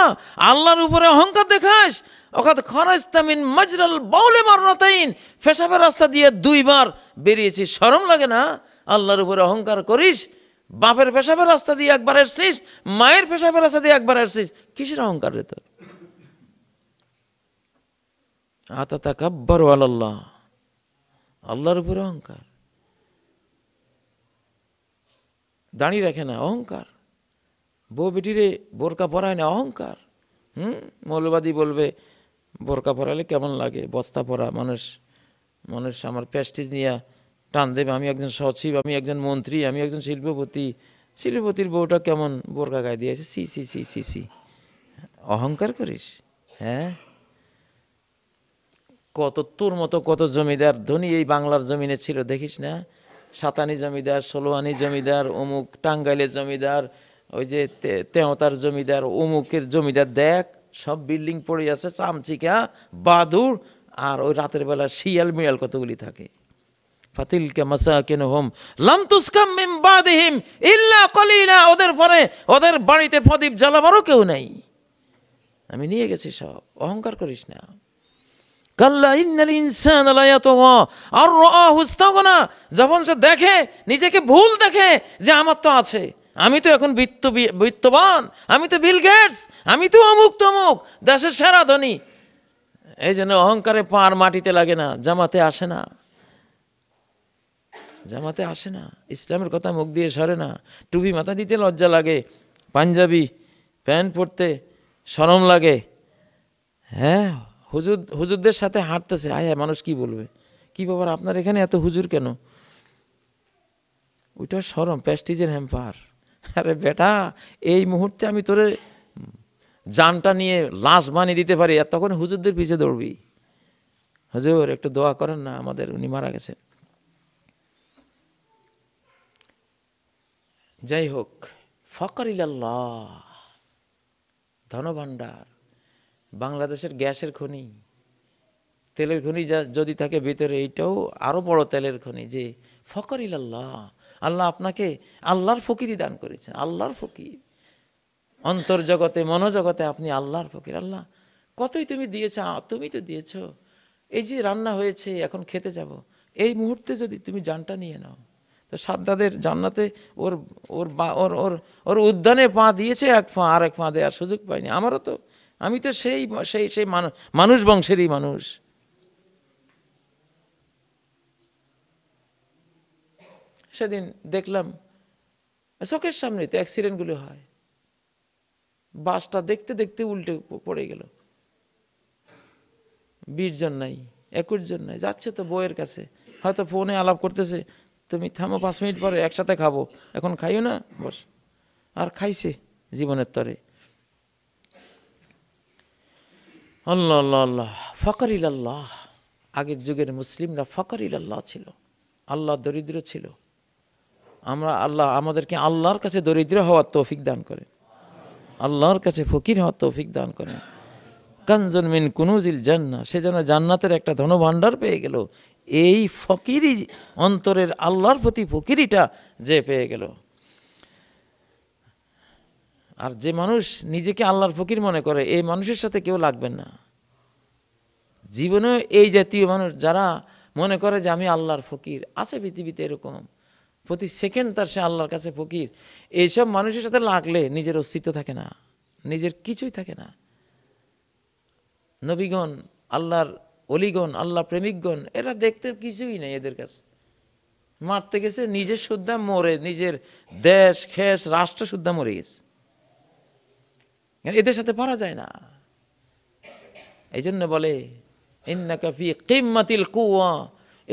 আল্লাহর উপরে অহংকার দেখাস অর্থাৎ খরাজতামিন মজরাল বাউলে মারনাতাইন পেশাবের রাস্তা দিয়ে দুইবার বেরিয়েছি সরম লাগে না আল্লাহর উপরে অহংকার করিস বাপের পেশাবের রাস্তা দিয়ে একবার মায়ের পেশাবের রাস্তা দিয়ে একবার কিসের অহংকার রে তোর আতা আল্লাহ আল্লাহর উপরে অহংকার দাঁড়িয়ে রাখে না অহংকার বউ বেটিরে বোরকা পরায় না অহংকার হুম মৌলবাদী বলবে বোরকা পরালে কেমন লাগে বস্তা পরা মানুষ মানুষ আমার প্যাস্টিজ নিয়ে টান দেবে আমি একজন সচিব আমি একজন মন্ত্রী আমি একজন শিল্পপতি শিল্পপতির বউটা কেমন বোরকা গায়ে দিয়েছে সি সি সি সি সি অহংকার করিস হ্যাঁ কত তোর মতো কত জমিদার ধনী এই বাংলার জমিনে ছিল দেখিস না সাতানি জমিদার ষোলোয়ানি জমিদার অমুক টাঙ্গাইলের জমিদার ওই যে তেওতার জমিদার অমুকের জমিদার দেখ সব বিল্ডিং পড়ে আছে চামচিকা বাদুর আর ওই রাতের বেলা শিয়াল মিয়াল কতগুলি থাকে ফাতিলকে মাসাকিনহুম লাম তুসকাম মিন বাদিহিম ইল্লা কলিলা ওদের পরে ওদের বাড়িতে প্রদীপ জ্বালাবারও কেউ নাই আমি নিয়ে গেছি সব অহংকার করিস না কাল্লা ইন্নাল ইনসান লায়াতুহা আর রাআহু ইস্তাগনা যখন সে দেখে নিজেকে ভুল দেখে যে আমার তো আছে আমি তো এখন বৃত্ত বৃত্তবান আমি তো বিল গেটস আমি তো অমুক তমুক দেশের সেরা ধনী এই জন্য অহংকারে পার মাটিতে লাগে না জামাতে আসে না জামাতে আসে না ইসলামের কথা মুখ দিয়ে সরে না টুপি মাথা দিতে লজ্জা লাগে পাঞ্জাবি প্যান্ট পরতে সরম লাগে হ্যাঁ হুজুর হুজুরদের সাথে হাঁটতেছে আয় হ্যাঁ মানুষ কি বলবে কি ব্যাপার আপনার এখানে এত হুজুর কেন ওইটা সরম প্যাস্টিজের হ্যাম্পার আরে বেটা এই মুহূর্তে আমি তোরে জানটা নিয়ে লাশ বানিয়ে দিতে পারি আর তখন হুজুরদের পিছিয়ে দৌড়বি হুজুর একটু দোয়া করেন না আমাদের উনি মারা গেছেন যাই হোক ফকর ইল্লাহ ধনভাণ্ডার বাংলাদেশের গ্যাসের খনি তেলের খনি যা যদি থাকে ভিতরে এইটাও আরও বড় তেলের খনি যে ফকর ইল্লাহ আল্লাহ আপনাকে আল্লাহর ফকিরই দান করেছেন আল্লাহর ফকির অন্তর্জগতে মনোজগতে আপনি আল্লাহর ফকির আল্লাহ কতই তুমি দিয়েছ তুমি তো দিয়েছ এই যে রান্না হয়েছে এখন খেতে যাব। এই মুহূর্তে যদি তুমি জানটা নিয়ে নাও তো সাদ্দাদের জান্নাতে ওর ওর বা ওর ওর ওর উদ্যানে পা দিয়েছে এক পা আর এক পা দেওয়ার সুযোগ পায়নি আমারও তো আমি তো সেই সেই সেই মানুষ বংশেরই মানুষ সেদিন দেখলাম চোখের সামনে তো অ্যাক্সিডেন্টগুলো হয় বাসটা দেখতে দেখতে উল্টে পড়ে গেল বিশ জন নাই একুশ জন নাই যাচ্ছে তো বইয়ের কাছে হয়তো ফোনে আলাপ করতেছে তুমি থামো পাঁচ মিনিট পরে একসাথে খাবো এখন খাইও না বস আর খাইছে জীবনের তরে আল্লাহ আল্লাহ আল্লাহ ফকর আল্লাহ আগের যুগের মুসলিমরা ফকর আল্লাহ ছিল আল্লাহ দরিদ্র ছিল আমরা আল্লাহ আমাদেরকে আল্লাহর কাছে দরিদ্র হওয়ার তৌফিক দান করেন আল্লাহর কাছে ফকির হওয়ার তৌফিক দান করেন কানজন মিন কুনুজিল জান্না সে যেন জান্নাতের একটা ধনভাণ্ডার পেয়ে গেল এই ফকিরি অন্তরের আল্লাহর প্রতি ফকিরিটা যে পেয়ে গেল আর যে মানুষ নিজেকে আল্লাহর ফকির মনে করে এই মানুষের সাথে কেউ লাগবেন না জীবনে এই জাতীয় মানুষ যারা মনে করে যে আমি আল্লাহর ফকির আছে পৃথিবীতে এরকম প্রতি সেকেন্ড তার সে আল্লাহর কাছে ফকির এইসব মানুষের সাথে লাগলে নিজের অস্তিত্ব থাকে না নিজের কিছুই থাকে না নবীগণ আল্লাহর অলিগণ আল্লাহ প্রেমিকগণ এরা দেখতে কিছুই নেই এদের কাছে মারতে গেছে নিজের সুদ্ধা মরে নিজের দেশ খেস রাষ্ট্র সুদ্ধা মরে গেছে এদের সাথে পারা যায় না এই জন্য বলে ইন্নাকাফি কিম্মাতিল কুয়া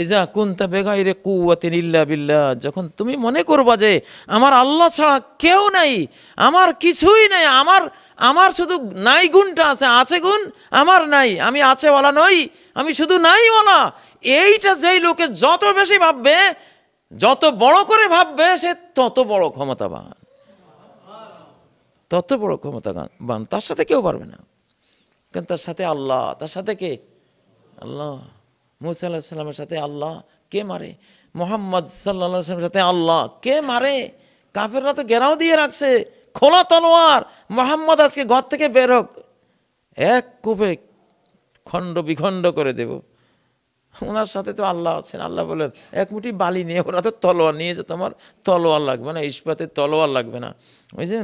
এজা কুন্তা রে কুয়াতিন ইল্লা বিল্লা যখন তুমি মনে করবা যে আমার আল্লাহ ছাড়া কেউ নাই আমার কিছুই নাই আমার আমার শুধু নাই গুণটা আছে আছে গুণ আমার নাই আমি আছেওয়ালা নই আমি শুধু নাইওয়ালা এইটা যেই লোকে যত বেশি ভাববে যত বড় করে ভাববে সে তত বড় ক্ষমতাবান তত বড় ক্ষমতাবান তার সাথে কেউ পারবে না কারণ তার সাথে আল্লাহ তার সাথে কে আল্লাহ মুসা আল্লাহ সাল্লামের সাথে আল্লাহ কে মারে মোহাম্মদ সাল্লা সাল্লামের সাথে আল্লাহ কে মারে কাফেররা তো গেরাও দিয়ে রাখছে খোলা তলোয়ার মোহাম্মদ আজকে ঘর থেকে বের হোক এক কূপে খণ্ড বিখণ্ড করে দেব ওনার সাথে তো আল্লাহ আছেন আল্লাহ বলেন এক মুঠি বালি নিয়ে ওরা তো তলোয়ার নিয়েছে তোমার তলোয়ার লাগবে না ইস্পাতের তলোয়ার লাগবে না ওই যে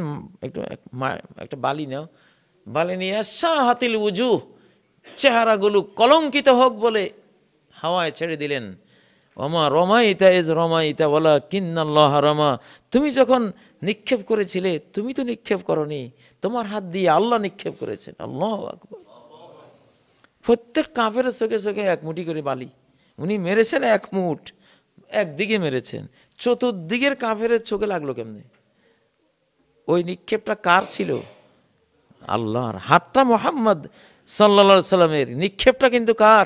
একটু একটা বালি নেও বালি নিয়ে শাহ উজু চেহারাগুলো কলঙ্কিত হোক বলে হাওয়ায় ছেড়ে দিলেন অমা রমা ইতা এজ রমা ইতা বলা কিন্নাল্লাহ রমা তুমি যখন নিক্ষেপ করেছিলে তুমি তো নিক্ষেপ করনি তোমার হাত দিয়ে আল্লাহ নিক্ষেপ করেছেন আল্লাহ আকবর প্রত্যেক কাঁপের চোখে চোখে এক মুঠি করে বালি উনি মেরেছেন এক মুঠ একদিকে মেরেছেন চতুর্দিকের কাঁপের চোখে লাগলো কেমনে ওই নিক্ষেপটা কার ছিল আল্লাহর হাতটা মোহাম্মদ সাল্লা সাল্লামের নিক্ষেপটা কিন্তু কার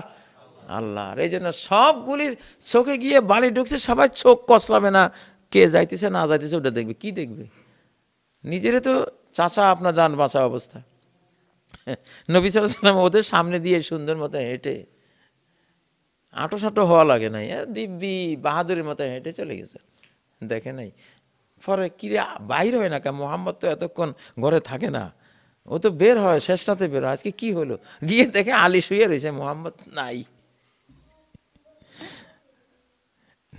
আল্লাহ এই জন্য সবগুলির চোখে গিয়ে বাড়ি ঢুকছে সবাই চোখ কসলাবে না কে যাইতেছে না যাইতেছে ওটা দেখবে কি দেখবে নিজেরে তো চাচা আপনার যান বাঁচা অবস্থা নবী সালাম ওদের সামনে দিয়ে সুন্দর মতো হেঁটে আঁটো সাঁটো হওয়া লাগে নাই দিব্যি বাহাদুরের মতো হেঁটে চলে গেছে দেখে নাই পরে কিরে বাইর হয় না কে মোহাম্মদ তো এতক্ষণ ঘরে থাকে না ও তো বের হয় শেষটাতে বের হয় আজকে কি হলো গিয়ে দেখে আলি শুয়ে রয়েছে মোহাম্মদ নাই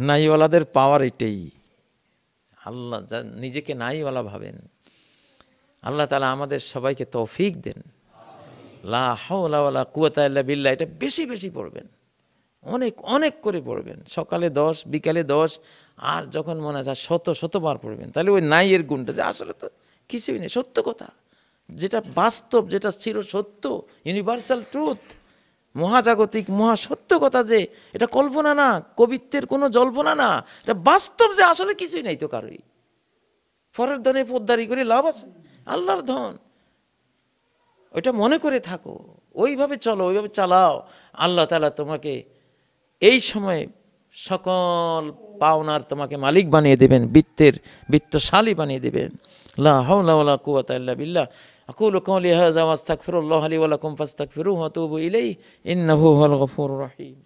নাইওয়ালাদের পাওয়ার এটাই আল্লাহ যা নিজেকে নাইওয়ালা ভাবেন আল্লাহ তালা আমাদের সবাইকে তৌফিক দেন লা হাওলা কুয়াতা বিল্লা এটা বেশি বেশি পড়বেন অনেক অনেক করে পড়বেন সকালে দশ বিকালে দশ আর যখন মনে হয় শত শতবার পড়বেন তাহলে ওই নাইয়ের গুণটা যে আসলে তো কিছুই নেই সত্য কথা যেটা বাস্তব যেটা ছিল সত্য ইউনিভার্সাল ট্রুথ মহাজাগতিক মহাসত্য কথা যে এটা কল্পনা না কবিত্বের কোনো জল্পনা না এটা বাস্তব যে আসলে কিছুই নাই তো কারোই পরের ধনে পোদ্দারি করে লাভ আছে আল্লাহর ধন ওইটা মনে করে থাকো ওইভাবে চলো ওইভাবে চালাও আল্লাহ তালা তোমাকে এই সময়ে সকল পাওনার তোমাকে মালিক বানিয়ে দেবেন বৃত্তের বৃত্তশালী বানিয়ে দেবেন লা হাওলা কুয়াত বিল্লাহ أقول قولي هذا وأستغفر الله لي ولكم فاستغفروه وتوبوا إليه إنه هو الغفور الرحيم